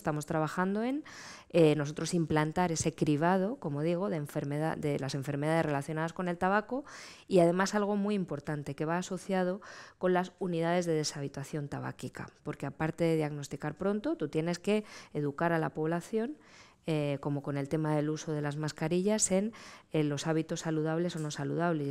estamos trabajando en eh, nosotros implantar ese cribado, como digo, de, enfermedad, de las enfermedades relacionadas con el tabaco y además algo muy importante que va asociado con las unidades de deshabitación tabáquica, porque aparte de diagnosticar pronto, tú tienes que educar a la población eh, como con el tema del uso de las mascarillas, en los hábitos saludables o no saludables.